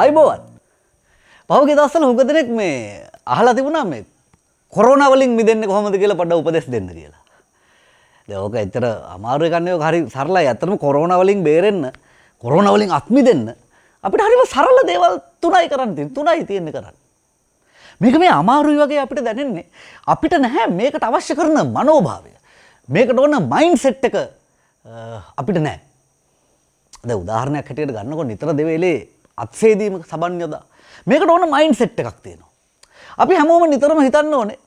ආයිබෝවත් පහුගේ දස්සල හුඟ දෙනෙක් මේ අහලා තිබුණා මේ කොරෝනවලින් මිදෙන්න කොහොමද කියලා පඩ උපදෙස් දෙන්න කියලා. ඕක එතර අමාරු කන්නේ හරි සරලයි. ඇත්තටම කොරෝනා වලින් බේරෙන්න, කොරෝනා වලින් අත් මිදෙන්න අපිට හරිම සරල දේවල් තුනයි කරන්න තියෙන්නේ. තුනයි තියෙන්නේ කරන්න. මේක මේ අමාරුයි වගේ අපිට දැනෙන්නේ. අපිට නැහැ මේකට අවශ්‍ය කරන මනෝභාවය. මේකට ඕන මයින්ඩ් සෙට් එක අපිට නැහැ. දැන් උදාහරණයක් හැටියට ගන්නකොට නිතර දෙවේලේ අත්සේදීම සබන්යදා මේකට ඕන මයින් සෙට් එකක් තියෙනවා. අපි හැමෝම නිතරම හිතන්න ඕනේ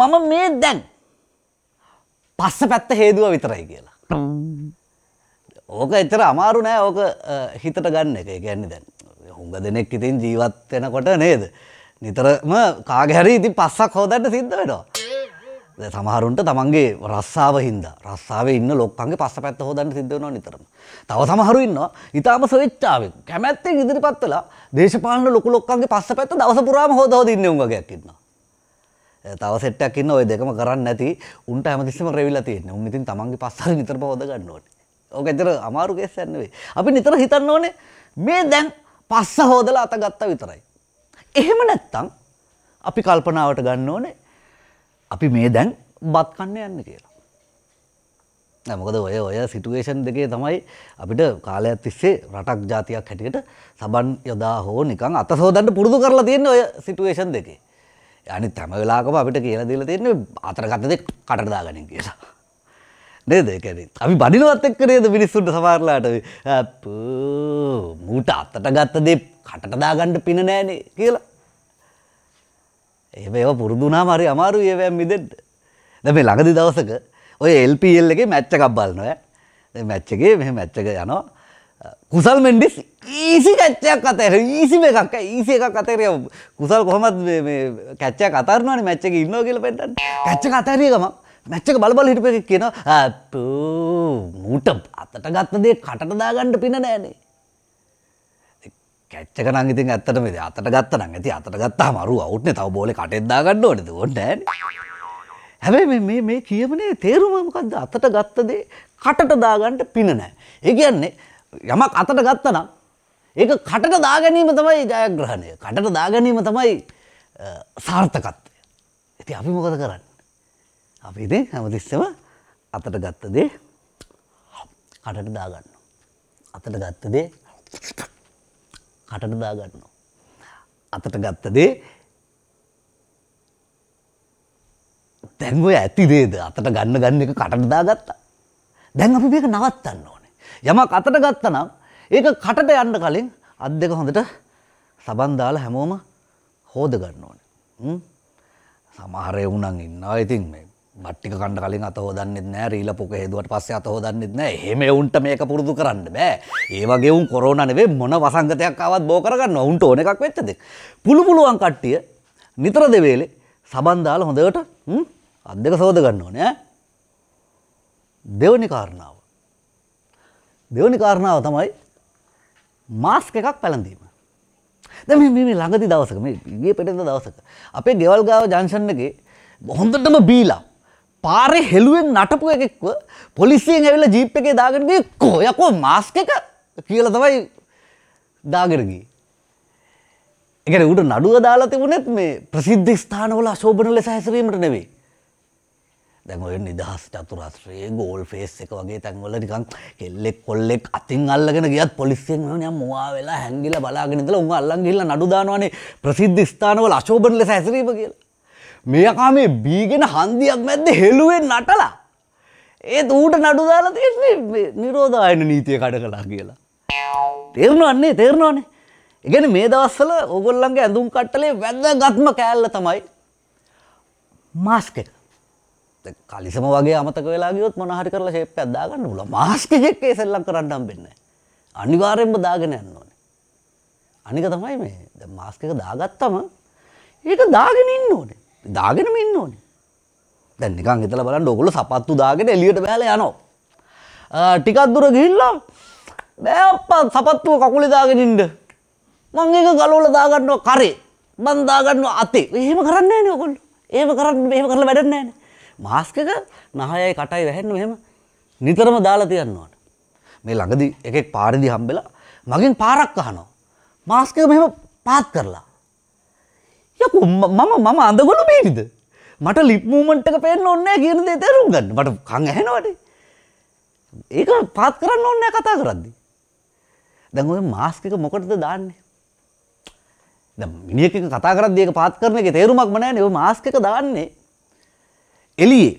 මම මේ දැන් පස්ස පැත්ත හේදුව විතරයි කියලා. ඕක එතර අමාරු නෑ ඕක හිතට ගන්න එක ගැන්නේ දැන් හුඟ දෙනෙක් ඉතින් ජීවත් වෙනකොට නේද. නිතරම කාගහැරි ඉතින් පස්සක් හෝදන්න සිද්ධ වෙනවා. සමහරුන්ට තමන්ගේ රස්සාාව හින්ද රස්සාාව ඉන්න ලොක්කන්ගේ පස්ස පැත්ත හෝදන්න සිද්ධනවා නිතරම. තව සමහරු ඉන්නවා ඉතාම සවෙච්චාව කැමැත්තේ ඉදිරිපත්වෙලා දේශපාලන ලොක ලොක්කන්ගේ පස්ස පැත්ත දවස පුරාම හෝදව ඉන්න උගයක් ඉන්න. තව සෙට්ටක් ඉන්න ඔය දෙකම කරන්න නැති උන්ට ඇමතිස්සම රැවිල්ලා තියෙන උන්ඉතින් තමන්ගේ පස්සර නිතර හෝද ගන්නවට. ඕක ඇතර අමාරුගේ සැන්නවේ. අපි නිතර හිතන්න ඕනේ මේ දැන් පස්ස හෝදලා අත ගත්තා විතරයි. එහෙම නැත්තං අපි කල්පනාවට ගන්න ඕනේ අපි මේ දැන් බත් කන්න යන්න කියලා. මොකද ඔය ඔය සිටුවේෂන් දෙකේ තමයි අපිට කාලයක් තිස්සේ රටක් ජාතියක් හැටියට සබන් යොදා හෝ නිකන් අතසෝදන්ට පුරුදු කරලා තියෙන ඔය සිටුවේෂන් දෙකේ. අනි තැම වෙලාකම අපිට කියලා දීලා තියෙන්නේ අතරගතද කටදාගනින් කියලා. නේද ඒකනේ. අපි බඩිනවත් එක්ක නේද මිනිස්සුන්ට සමහරලාට මූට අතට ගත්ත දේ කටට දාගන්න පින නෑනේ කියලා. එම ඒ පුරදුනා මරි අමාරු ඒවැම් මිදෙන්ට දැ මේ ළඟදි දවසක ඔය එල්පල් එක මැච්චකක් බලනොය මැච්චගේ මෙ මැච්චක යනවා කුසල් මෙන්ඩිස් ඊසි කච්චයක් අතර ඊසිම එකක් ඊසි එකක් අතරය කුසල් කොහමත් කැච්චයක් අතරනවාන මැච්චක ඉන්නෝ කියල පෙන්ට කච්චක අතරයකම මැච්චක බලබල හිටප කියන පූ මූට අතට ගත්තදේ කටටදාගන්නට පින නෑනේ කැච්චක නම් ඉතින් ඇත්තටම ඉතින් අතට ගත්ත නම් ඇති අතට ගත්තාම අරු අවුට් නේ තව බෝලේ කටෙන් දා ගන්න ඕනේද ඕනේ හැබැයි මේ මේ මේ කියවනේ තේරුම මොකද්ද අතට ගත්ත දේ කටට දා ගන්න පින නැහැ ඒ කියන්නේ යමක් අතට ගත්ත නම් ඒක කටට දා ගැනීම තමයි ජයග්‍රහණය කටට දා ගැනීම තමයි සාර්ථකත්වය ඉතින් අපි මොකද කරන්නේ අපි ඉතින් හැමතිස්සෙම අතට ගත්ත දේ කටට දාගන්න අතට ගත්ත දේ කටට දාගන්නවා. අතට ගත්තදේ දැන්ව ඇතිදේද අතට ගන්න ගන්න එක කටට දාගත්තා. දැන් අපි මේක නවත්තන්න ඕනේ. යමක් අතට ගත්තනම් ඒක කටට යන්න කලින් අත් දෙක හොඳට සබන් දාලා හැමෝම හෝද ගන්න ඕනේ. සමහර එවුනම් ඉන්නවා ඉතින් මේ මට්ටික කණ්ඩ කලින් අත හෝදන්නෙත් නෑ රීල පොක හේදුවට පස්සේ අත හෝදන්නෙත් නෑ එහෙම උන්ට මේක පුරුදු කරන්න බෑ ඒ වගේ උන් කොරෝනා නෙවෙයි මොන වසංගතයක් ආවත් බෝ කරගන්න උන්ට ඕන එකක් වෙච්ච දෙයක් පුළු පුළුවන් කට්ටිය නිතර දෙවේලේ සබන් දාලා හොඳට අත් දෙක සෝද ගන්න ඕනේ ඈ දෙවෙනි කාරණාව දෙවෙනි කාරණාව තමයි මාස්ක් එකක් පැළඳීම දැන් මේ මේ ළඟදි දවසක මේ ඊයේ පෙරේද දවසක අපේ ගෙවල් ගාව ජන්ෂන් එකේ හොඳටම බීලා පාරේ හෙළුවෙන් නටපු එකෙක්ව පොලිසියෙන් ඇවිල්ල ජීප් එකේ දාගෙනගේ කොයකෝ මාස්ක එක කියල තමයි දාගෙනගී. එකන උට නඩුව දාලා තිබුණෙත් මේ ප්‍රසිද්ධ ස්ථානවල අශෝභන ලෙස හැසරීමට නෙවෙයි. දැන් ඔය නිදහස් චතුරස්ත්‍රයේ ගෝල් ෆේස් එක වගේ තැන්වල නිකන් කෙල්ලෙක් කොල්ලෙක් අතින් අල්ලගෙන ගියත් පොලිසියෙන් මෙහෙම මොවා වෙලා හැංගිලා බලාගෙන ඉඳලා උන් අල්ලන් ගිහිල්ලා නඩු දානවනේ ප්‍රසිද්ධ ස්ථානවල අශෝභන ලෙස හැසිරීම කියලා. මේකා මේ බීගෙන හන්දියක් මැද්ද හෙළුවෙන් නටලා ඒත් ඌට නඩු දාලා තියෙන්නේ නිරෝධායන නීතිය කඩ කලා කියලා. තේරුණවන්නේ තේරුණවනේ. ඉගෙන මේ දවස්වල ඕගොල්ලන්ගේ ඇඳුම් කට්ටලේ වැදගත්ම කෑල්ල තමයි මාස්ක් එක. කලිසම වගේ අමතක වෙලා ගියොත් මොන හරි කරලා ෂේප් එකක් දාගන්න පුළුවන්. මාස්ක් එකක් ඒ සෙල්ලම් කරන්න හම්බෙන්නේ නැහැ. අනිවාර්යෙන්ම දාගෙන යන්න ඕනේ. අනික තමයි මේ. දැන් මාස්ක් එක දාගත්තම ඒක දාගෙන ඉන්න ඕනේ. දාගෙනම ඉන්න ඕනේ. දැන් නිකන් හිතලා බලන්න ඔයගොල්ලෝ සපත්තු දාගෙන එළියට බහලා යනවා. ටිකක් දුර ගිහිල්ලා බෑ අප්පා සපත්තුව කකුලේ දාගෙන ඉන්න. මං ඒක ගලවලා දාගන්නවා කරේ. මං දාගන්නවා අතේ. එහෙම කරන්නේ නැහැනේ ඔයගොල්ලෝ. එහෙම කරන්නේ එහෙම කරලා වැඩක් නැහැනේ. මාස්ක් එක නහයයි කටයි වැහෙන්න මෙහෙම නිතරම දාලා තියනවා. මේ ළඟදි එකෙක් පාරදි හම්බෙලා මගෙන් පාරක් අහනවා. මාස්ක් එක මෙහෙම පාත් කරලා යකු මම මම අඳගොලු බේරිද මට ලිප්මූමට්ක පෙන්න්න ඔන්න කියනදේ තැරුම් ගන්න මට කං හැනවට ඒක පාත් කරන්න ඔන්න කතා කරද්දි. දැඟ මාස්කක මොකටද දාන්නේ මිනිියක කතා කරදයක පාත් කරන එක තේරුමක් මනෑ ඔ මාස්කක දාන්නේ එලියේ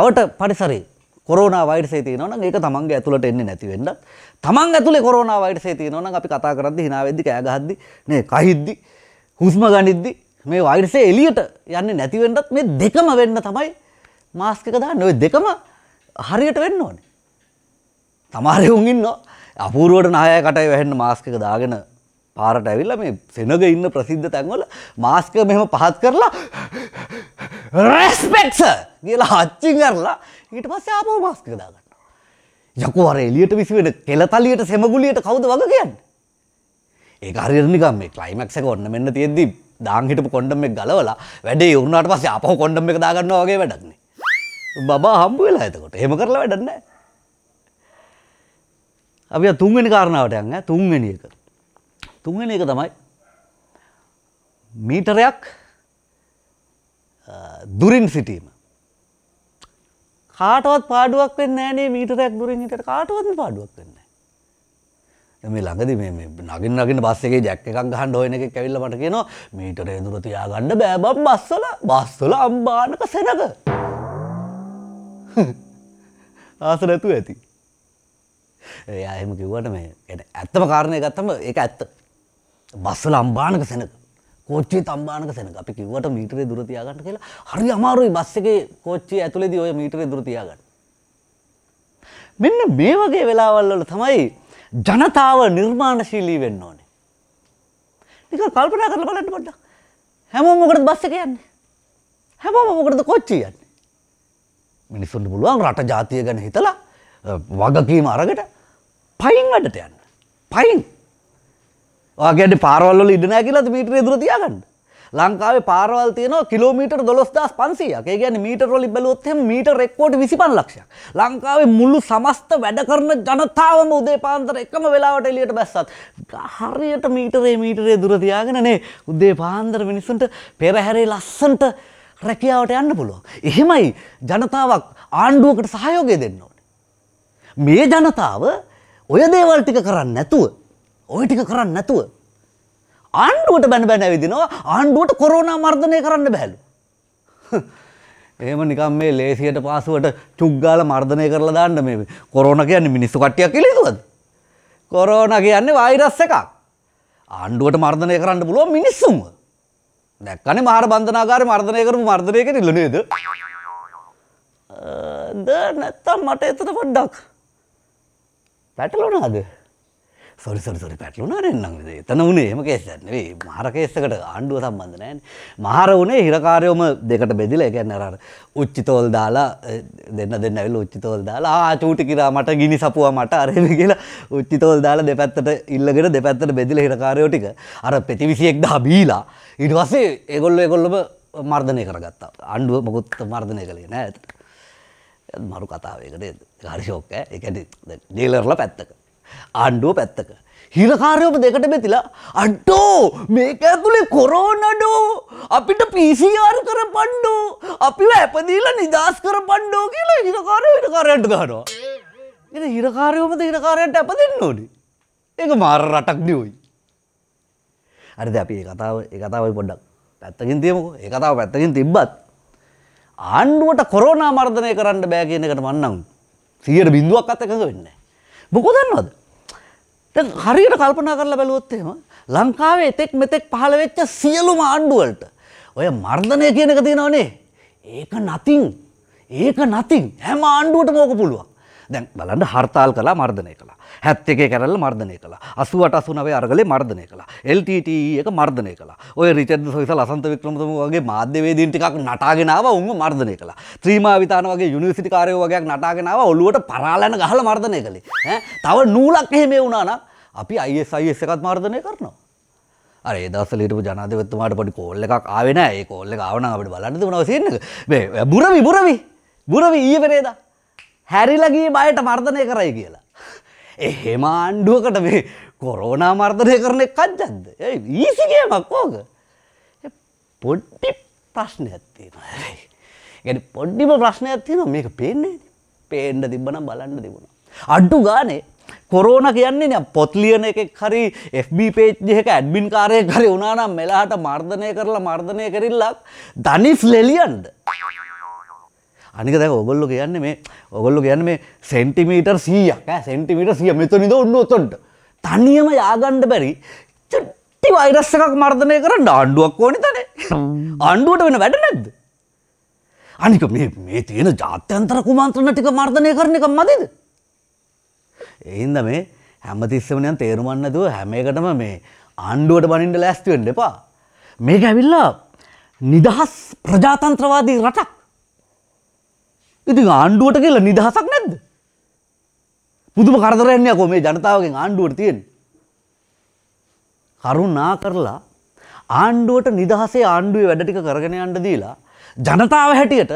අවට පරිසරේ කොරන වයිට ේ න එක තමන්ගේ ඇතුලට එන්න නැතිවෙන්න තමන් ඇතුල කොරන වයිට ේ නොන අපි කතා කරද හිනාවෙදදි ඇගහද්දි නේ කහිද්දිී හුස්ම ගනිද්දි මේ වෛරසේ එලියට යන්න නැතිවෙන්නත් මේ දෙකම වෙන්න තමයි මාස්කක දා නොය දෙකම හරියට වෙන්න ඕනේ. තමාරය උන්ගන්න අපූරුවට නාය කටයි වැහෙන්න මාස්කක දාගෙන පාරට ඇවිල්ල මේ සෙනග ඉන්න ප්‍රසිද්ධ තැන්වල මාස්ක මෙම පහත් කරලා රැස්පෙක්ස කියලා හච්චි කරලා ඊට පස්සේ ආපෝ මාස්ක දාගන්න. යකුවර එලියට විසිවෙන කෙලතලියට සෙමගුලියට කවුද වග කියන්න. ඒ හරිරනිකම් මේ ලයිමක්ස කොන්න මෙන්න තියෙද්දි දාංහිටපු කොඩම එක ගලවලා වැඩේ යුරුණට පස්සේ අපහ කොඩම එක දාගන්න වගේ වැඩක්නේ බබා හම්බ වෙලා ඇතකොට හෙම කරලා වැඩන්න අපි තුන්වෙනි කාරණාවට යන්න තුන්වෙනි එක තුන්වෙනි එක තමයි මීටරයක් දුරින් සිටීම කාටවත් පාඩුවක් වෙන්න ෑනේ මීටරයක් දුරින් හිට කාටවත් පාඩුවක් වෙන්න මේ ළඟද මේ නගින් නගෙන බස්සගේ ජැක්ක එකක් ගහන්න හොයන එක කැවිල්ල මට කියන මීටර දුර තියාගන්න බෑබම් බස්සල බස්සල අම්බානක සෙනක ආස නැතු ඇති එයා එහෙම කිව්වට මේ ඇත්තම කාරණය ගත්තම ඒක ඇත්ත බස්සල අම්බානක සෙනක කෝච්චි තම්බානක සෙනක අපි කිව්වට මීටරේ දුර තියාගන්න කියලා හරි අමාරුයි බස් එකේ කෝච්චි ඇතුලේදී ඔය මීටරේ දුර තියාගන්න මෙන්න මේ වගේ වෙලාවල් වල තමයි ජනතාව නිර්මාණශීලී වෙන්න ඕනේ. නික කල්පනා කරලා බලන්න පොඩ්ඩක්. හැමෝම මොකටද බස් එක යන්නේ? හැමෝම මොකටද කොච්චි යන්නේ? මිනිස්සුන්ට පුළුවන් රට ජාතිය ගැන හිතලා වගකීම අරගෙන පයින් වැඩට යන්න. පයින්. ඔයාගේ පාරවල් වල ඉඳ නැහැ කියලාද මීටරේ දුර තියාගන්න. ලංකාවේ පාරවල් තියෙන කිලෝමීට දොස්දස් පන්සියක් ඒ ගැන මීටරොලි බැලොත්හෙම මීට රෙක්කෝඩ් විසිපන් ලක්ෂ ලංකාවේ මුල්ලු සමස්ත වැඩ කරන ජනතාවම උදේ පාන්තර එකම වෙලාවට එලියට බැස්සත් හරියට මීටරේ මීටරේ දුරතියාගෙනනේ උදේ පාන්දර මිනිසුන්ට පෙරහැරේ ලස්සන්ට රැකියාවට යන්න පුළුවන්. එහෙමයි ජනතාවක් ආණ්ඩුවකට සහයෝගය දෙන්න ඕනේ. මේ ජනතාව ඔය දේවල් ටික කරන්න නැතුව, ওই ටික කරන්න නැතුව ආණ්ඩුවට බැන බැන විදිනවා ආණ්ඩුවට කොරෝනා මර්ධනය කරන්න බැහැලු. එහෙම නිකම් මේ ලේසියට පාසුවට චුග්ගාල මර්ධනය කරලා දාන්න මේ කොරෝන කියන්නේ මිනිස්සු කට්ටියක් ඉලිදුවද? කොරෝන කියන්නේ වෛරස් එකක්. ආණ්ඩුවට මර්ධනය කරන්න පුළුවන් මිනිස්සුම. දැක්කනේ මහර බන්ධනාගාරේ මර්ධනය කරපු මර්ධනයකට ඉල්ල නේද? ද නැත්තම් මට එතන පොඩ්ඩක් පැටලුණාද? සොරිසොරිසොරි පැටලුනාරෙන්න්නද එතන වනේ එම කේසන්නේ මහරකේස්සකට ආණ්ඩුව සම්බන්ධ නෑන් මහර වනේ හිරකාරයෝම දෙකට බෙදිල එකන්නර උච්චිතෝල් දාලා දෙන්න දෙන්න ඇල් උච්චිතෝල් දාලා චූටි කිරා මට ගිනි සපුුව මට අරම කියලා උච්චිතෝල් දාලා දෙපැත්තට ඉල්ලගෙන දෙපැත්තට බෙදිල හිරකාරයෝ ටික අර පෙතිවිසියෙක් දා බීලා ඉට වසේ ඒගොල්ල එකොල්ලම මර්ධනය කරගත්තා අණ්ඩුව මොකුත් මර්ධනය කළේ නෑ ඇත මරු කතාවකට හරිශෝක එකැ ඩේලරල පැත්තක ආණ්ඩුව පැත්තක. හිරකාරයෝම දෙකට බෙතිලා අඩ්ඩෝ මේක ඇතුළේ කොරෝනඩෝ අපිට පිසිආර් කර පණ්ඩෝ අපිව ඇපදීලා නිදස් කර පණ්ඩෝ කියලා හිරකාරය හිරකාරයන්ට ගනවා. එ හිරකාරයෝමද හිරකාරයන්ට ඇප දෙන්න ඕඩි. ඒක මාර රටක් දියෝයි. අරිද අපි ඒ කතාව එකතාවයි පොඩ්ඩක් පැත්තකින් තියමු ඒ කතාව පැත්තකින් තිබ්බත් ආණ්ඩුවට කොරෝනා මර්ධනය කරන්න බෑ කියන එකට මන්නම් සියයට බිඳුවක් අත් එකඟ වෙන්න. බොකෝ දන්නවද දැන් හරියට කල්පනා කරලා බැලුවොත් එහෙම ලංකාවේ එතෙක් මෙතෙක් පහළ වෙච්ච සියලුම ආණ්ඩුවලට ඔය මර්ධනය කියන එක තියෙනවනේ. ඒක නතින්. ඒක නතින්. හැම ආණ්ඩුවටම ඕක පුළුවන්. දැන් බලන්න හර්තාල් කළා මර්ධනය කළා. හැත් එකේ කැරල්ල මර්ධනය කළා. 88 89 අරගලේ මර්ධනය කළා. LTTE එක මර්ධනය කළා. ඔය රිචඩ් සොයිසල් අසන්ත වික්‍රමතුම වගේ මාධ්‍යවේදීන් ටිකක් නටාගෙන ආවා උන්ව මර්ධනය කළා. ත්‍රිමා විතාන වගේ යුනිවර්සිටි කාරයෝ වගේක් නටාගෙන ආවා ඔළුවට පරාලන ගහලා මර්ධනය කළේ. ඈ තව නූලක් එහෙම වුණා නම් අපි ISIS එකත් මර්ධනය කරනවා. අර දස ලිටපු ජනාධවත්තුමාට පොඩි කෝල්ල එකක් ආවෙන ඒ කොල්ල ආවන අපට බලන්න නවසන්න බුරවි බුරවි බුරවි ඊවරේද හැරිලගේ බයට මර්ධනය කරයි කියලා එහෙම ආණ්ඩුවකට මේ කොරෝනා මර්ධනය කරන කච්චද්ද ඊසිගේමක් ඕක පොඩ්ඩි ප්‍රශ්න ඇත්තිෙන ගැන පොඩ්ඩිම ප්‍රශ්න ඇත්තින මේක පේන්නේ පේන්ඩ තිබන බලන්න තිබුණ. අඩ්ඩු ගානේ කොරෝන කියන්නේ පොත්ලියන එක හරි FB පේච්ජයක ඇඩ්බින් කාරය කරි උනානම් මෙලාහට මර්ධනය කරලා මර්ධනය කරල්ලක් දනිස් ලෙලියන්ඩ අනික දැක ඔගොල්ලො කියන්න මේ ඔගොල්ලො කියන්න මේ සෙන්ටිමීටර් සීයක් සෙන්ටිමීට සිය මෙතනි ද ඔන්න ඔතොන්ට තනියම යාගණ්ඩ බැරි චුට්ටි වෛරස් එකක් මර්ධනය කරන්න ආණ්ඩුවක් ඕනි තනේ ආණ්ඩුවට වෙන වැඩ නැද්ද අනික මේ මේ තියෙන ජාත්‍යන්තර කුමන්ත්‍රණ ටික මර්ධනය කරන එක මදිද එහින්ද මේ හැමතිස්සමනයන් තේරුමන්නදුව හැම එකටම මේ ආණ්ඩුවට බනින්ට ලැස්තිවෙන්න එපා මේක ඇවිල්ලා නිදහස් ප්‍රජාතන්ත්‍රවාදී රටක් ඉතින් ආණ්ඩුවට කියලා නිදහසක් නැද්ද? පුදුම කරදරයන්නේ කො මේ ජනතාවගෙන් ආණ්ඩුවට තියෙන. කරුණා කරලා ආණ්ඩුවට නිදහසේ ආණ්ඩුවේ වැඩ ටික කරගෙන යන්න දීලා ජනතාව හැටියට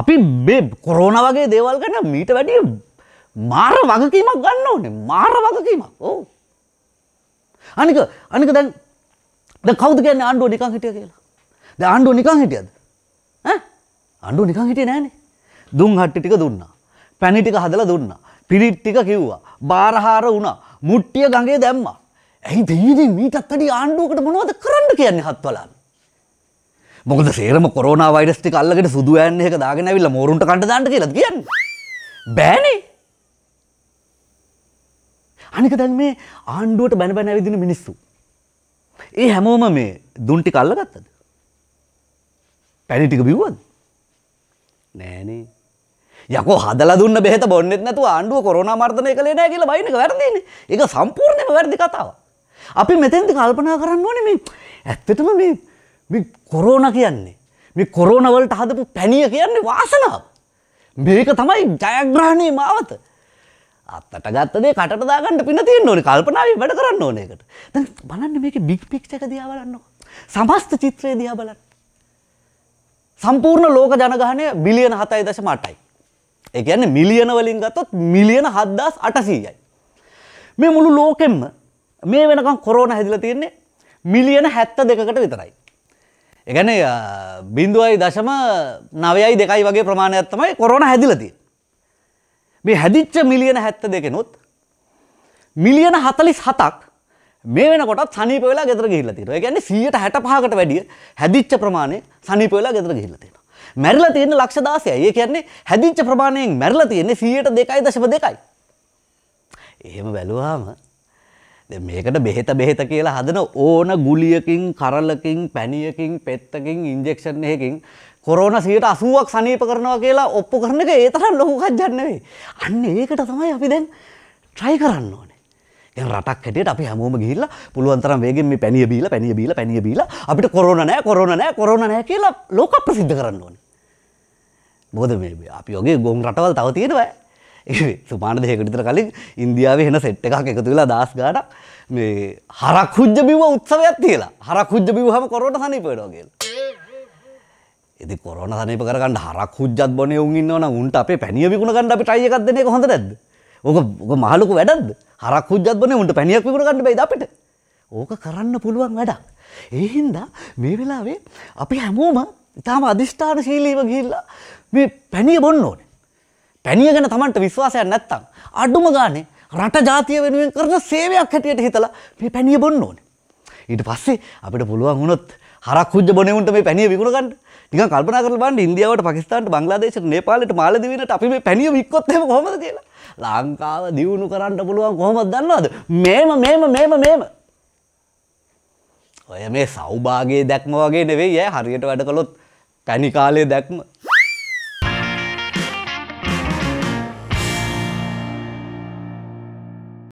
අපි මේ කොරෝනා වගේ දේවල් ගැන මීට වැඩිය මාර වගකීමක් ගන්න ඕනේ. මාර වගකීමක්. ඔව්. අනික අනික දැන් දැන් කවුද කියන්නේ ආණ්ඩුව නිකන් හිටියා කියලා? දැන් ආණ්ඩුව නිකන් හිටියද? ඈ? ආණ්ඩුව නිකන් හිටියේ නෑනේ. දුන් හට්ටි ටික දුන්නා. පැණි ටික හදලා දුන්නා. පිරිත් ටික කිව්වා. බාරහාර වුණා. මුට්ටිය ගඟේ දැම්මා. ඇයි දෙයිනේ මීටත් අඩි ආණ්ඩුවකට මොනවද කරන්න කියන්නේ හත්වලන්? මොකද සේරම කොරෝනා වෛරස් ටික අල්ලගෙන සුදු ඈන් එක දාගෙන ඇවිල්ලා මෝරුන්ට කන්න දාන්න කියලාද කියන්නේ? බෑනේ. අනික දැන් මේ ආණ්ඩුවට බැන බැන ඇවිදින මිනිස්සු. ඒ හැමෝම මේ දුන් ටික අල්ලගත්තද? පැණි ටික බිව්වද? නෑනේ. යකෝ හදලා දුන්න බෙහෙත බොන්නෙත් නැතුව ආණ්ඩුව කොරෝනා මර්ධනය කළේ නැහැ කියලා බයිනක වැරදිනේ. ඒක සම්පූර්ණයෙන්ම වැරදි කතාවක්. අපි මෙතෙන්දි කල්පනා කරන්න ඕනේ මේ ඇත්තටම මේ මේ කොරෝනා කියන්නේ මේ කොරෝනා වලට හදපු පැණිය කියන්නේ වාසනාව. මේක තමයි ජයග්‍රහණයේ මාවත. අත්තට ගත්ත දේ කටට දාගන්න පින තියෙන්න ඕනේ. කල්පනාවේ වැඩ කරන්න ඕනේ ඒකට. දැන් බලන්න මේකේ big picture එක දිහා බලන්නකෝ. සමස්ත චිත්‍රය දිහා බලන්න. සම්පූර්ණ ලෝක ජනගහනය බිලියන හතයි දශම අටයි. එකන්න මිලියන වලින් ගතොත් මිලියන හද්දස් අටසීයයි. මේ මුළු ලෝකෙම මේ වෙනකම් කොරෝන හැදිල තියෙන්නේ මිලියන හැත්ත දෙකට විතරයි. එකන බින්දුවයි දශම නවයයි දෙකයි වගේ ප්‍රමාණයක් තමයි කොරෝන හැදිලති. මේ හැදිච්ච මිලියන හැත්ත දෙකෙනුත් මිලියන හතලිස් හතක් මේ වෙනකොට සනීපවෙලා ගෙතර ගහිල්ලතිට ගැන සියට හැට පහකට වැඩිය හැදිච්ච ප්‍රමාණය සනීපවෙලා ගෙතර ගහිල්ලතිට. මැරිලා තියෙන ලක්ෂ 16යි. ඒ කියන්නේ හැදිච්ච ප්‍රමාණයෙන් මැරිලා තියෙන්නේ 102.2යි. එහෙම බැලුවාම දැන් මේකට බෙහෙත බෙහෙත කියලා හදන ඕන ගුලියකින්, කරලකින්, පැණියකින්, පෙත්තකින්, ඉන්ජෙක්ෂන් එකකින් කොරෝනා 80ක් සනීප කරනවා කියලා ඔප්පු කරන එක ඒ තරම් ලොකු කජ්ජක් නෙවෙයි. අන්න ඒකට තමයි අපි දැන් try කරන්න ඕනේ. රටක් හැටියට අපි හැමෝම ගිහිල්ලා පුළුවන් තරම් වේගෙන් මේ පැණිය බීලා පැණිය බීලා පැණිය බීලා අපිට කොරෝනා නැහැ කොරෝනා නැහැ කොරෝනා නැහැ කියලා ලෝක ප්‍රසිද්ධ කරන්න ඕනේ. මොකද අපි යෝගේ ගොම් රටවල් තව තියෙනවා සුමාන දෙයකටිතර කලින් ඉන්දියාව හෙන සෙට් එකක් එකතු වෙලා දස් ගාඩක් මේ හරක් හුද්ජබිව උත්සවයක් තියලා හරක් හුද්ජබිව හම කොරට සනිපයටෝගේ එති කොරන සනප කරගන්න හරක් හුද්ජත් බොන උන්න්න උන්ට අපේ පැනිය විකුණ ගන්න අපි ටයියකක් දෙන හොඳ නැද ඕක ඕක මහලොකු වැඩද හරක් හුද්ජත් බොන උන්ට පැනියක් විකුණ ගන්න බයිද අපට ඕක කරන්න පුළුවන් වැඩක් ඒහින්දා මේ වෙලාවේ අපි හැමෝම ඉතාම අධිෂ්ඨාන ශීලීව ගිල්ලා මේ පැණිය බොන්න ඕන. පැණිය ගැන තමන්ට විශ්වාසයක් නැත්තං. අඩුම ගානේ රට ජාතිය වෙනුවෙන් කරන සේවයක් හැටියට හිතලා මේ පැණිය බොන්න ඕන. ඊට පස්සේ අපිට පුළුවන් වුණොත් හරක් හුජ්ජ බොනවුන්ට මේ පැණිය විකුණ ගන්න. නිකන් කල්පනා කරලා බලන්න ඉන්දියාවට පාකිස්තානට බංග්ලාදේශයට නේපාලයට මාලදීවයට අපි මේ පැණිය වික්කොත් එහෙම කොහමද කියලා. ලංකාව දියුණු කරන්න පුළුවන් කොහොමද දන්නවද? මේම මේම මේම මේම ඔය මේ සෞභාගේ දැක්ම වගේ නෙවෙයි ඇ හරියට වැඩ කළොත් පැණි කාලය දැක්ම